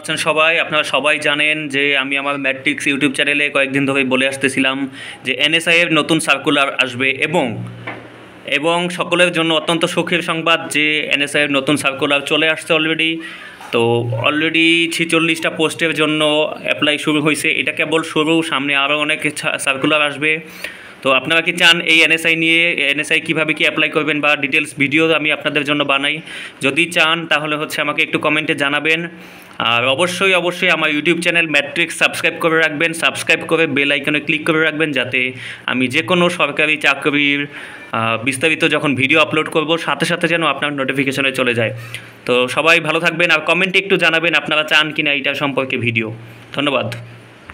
আছেন সবাই আপনারা সবাই জানেন যে আমি আমার ম্যাট্রিক্স ইউটিউব চ্যানেলে কয়েকদিন ধরে বলে আসতেছিলাম যে এনএসআই এর নতুন সার্কুলার আসবে এবং এবং সকলের জন্য অত্যন্ত সুখের সংবাদ যে এনএসআই এর নতুন সার্কুলার চলে আসছে অলরেডি তো অলরেডি ছিচল্লিশটা পোস্টের জন্য অ্যাপ্লাই শুরু হয়েছে এটা কেবল শুরু সামনে আরও অনেক সার্কুলার আসবে তো আপনারা কি চান এই এনএসআই নিয়ে এনএসআই কীভাবে কি অ্যাপ্লাই করবেন বা ডিটেলস ভিডিও আমি আপনাদের জন্য বানাই যদি চান তাহলে হচ্ছে আমাকে একটু কমেন্টে জানাবেন আর অবশ্যই অবশ্যই আমার ইউটিউব চ্যানেল ম্যাট্রিক্স সাবস্ক্রাইব করে রাখবেন সাবস্ক্রাইব করে বেল আইকনে ক্লিক করে রাখবেন যাতে আমি যে কোনো সরকারি চাকরির বিস্তারিত যখন ভিডিও আপলোড করব সাথে সাথে যেন আপনার নোটিফিকেশনে চলে যায় তো সবাই ভালো থাকবেন আর কমেন্টে একটু জানাবেন আপনারা চান কিনা এইটা সম্পর্কে ভিডিও ধন্যবাদ